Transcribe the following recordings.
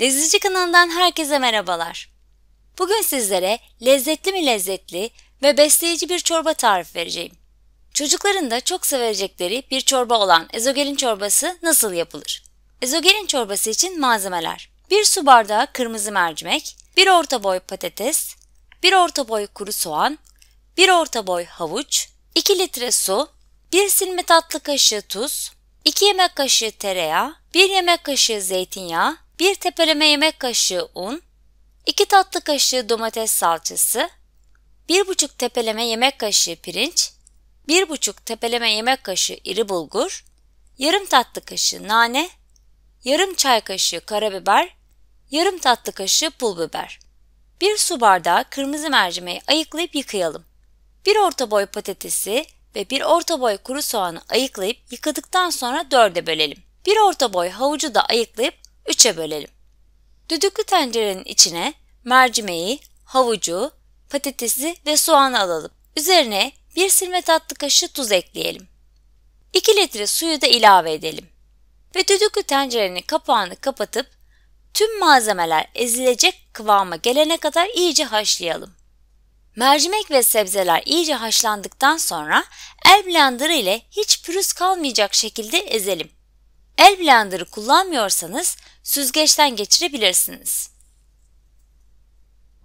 Lezzetçi kanalından herkese merhabalar. Bugün sizlere lezzetli mi lezzetli ve besleyici bir çorba tarif vereceğim. Çocukların da çok sevecekleri bir çorba olan ezogelin çorbası nasıl yapılır? Ezogelin çorbası için malzemeler 1 su bardağı kırmızı mercimek, 1 orta boy patates, 1 orta boy kuru soğan, 1 orta boy havuç, 2 litre su, 1 silme tatlı kaşığı tuz, 2 yemek kaşığı tereyağı, 1 yemek kaşığı zeytinyağı, 1 tepeleme yemek kaşığı un, 2 tatlı kaşığı domates salçası, 1,5 tepeleme yemek kaşığı pirinç, 1,5 tepeleme yemek kaşığı iri bulgur, yarım tatlı kaşığı nane, yarım çay kaşığı karabiber, yarım tatlı kaşığı pul biber. 1 su bardağı kırmızı mercimeği ayıklayıp yıkayalım. 1 orta boy patatesi ve 1 orta boy kuru soğanı ayıklayıp yıkadıktan sonra dörde bölelim. 1 orta boy havucu da ayıklayıp 3'e bölelim. Düdüklü tencerenin içine mercimeği, havucu, patatesi ve soğanı alalım. Üzerine bir silme tatlı kaşığı tuz ekleyelim. 2 litre suyu da ilave edelim. Ve düdüklü tencerenin kapağını kapatıp tüm malzemeler ezilecek kıvama gelene kadar iyice haşlayalım. Mercimek ve sebzeler iyice haşlandıktan sonra el blenderı ile hiç pürüz kalmayacak şekilde ezelim. El blenderı kullanmıyorsanız süzgeçten geçirebilirsiniz.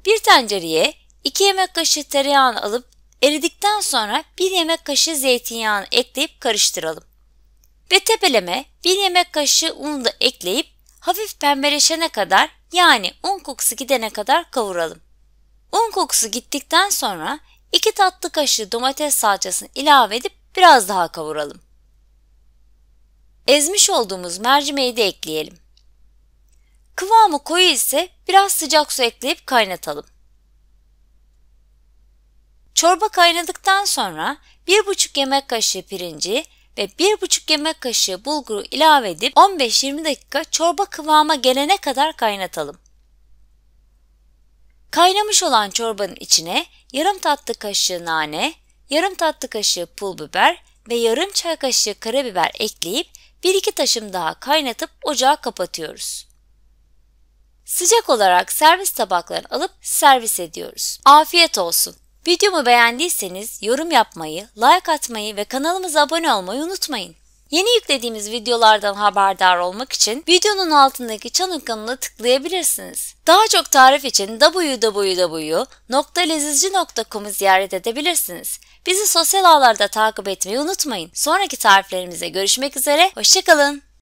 Bir tencereye 2 yemek kaşığı tereyağını alıp eridikten sonra 1 yemek kaşığı zeytinyağını ekleyip karıştıralım. Ve tepeleme 1 yemek kaşığı unu da ekleyip hafif pembeleşene kadar yani un kokusu gidene kadar kavuralım. Un kokusu gittikten sonra 2 tatlı kaşığı domates salçasını ilave edip biraz daha kavuralım. Ezmiş olduğumuz mercimeği de ekleyelim. Kıvamı koyu ise biraz sıcak su ekleyip kaynatalım. Çorba kaynadıktan sonra 1,5 yemek kaşığı pirinci ve 1,5 yemek kaşığı bulguru ilave edip 15-20 dakika çorba kıvama gelene kadar kaynatalım. Kaynamış olan çorbanın içine yarım tatlı kaşığı nane, yarım tatlı kaşığı pul biber ve yarım çay kaşığı karabiber ekleyip 1-2 taşım daha kaynatıp ocağı kapatıyoruz. Sıcak olarak servis tabaklarını alıp servis ediyoruz. Afiyet olsun. Videomu beğendiyseniz yorum yapmayı, like atmayı ve kanalımıza abone olmayı unutmayın. Yeni yüklediğimiz videolardan haberdar olmak için videonun altındaki çan ikonuna tıklayabilirsiniz. Daha çok tarif için www.lezizci.com'u ziyaret edebilirsiniz. Bizi sosyal ağlarda takip etmeyi unutmayın. Sonraki tariflerimize görüşmek üzere, hoşçakalın.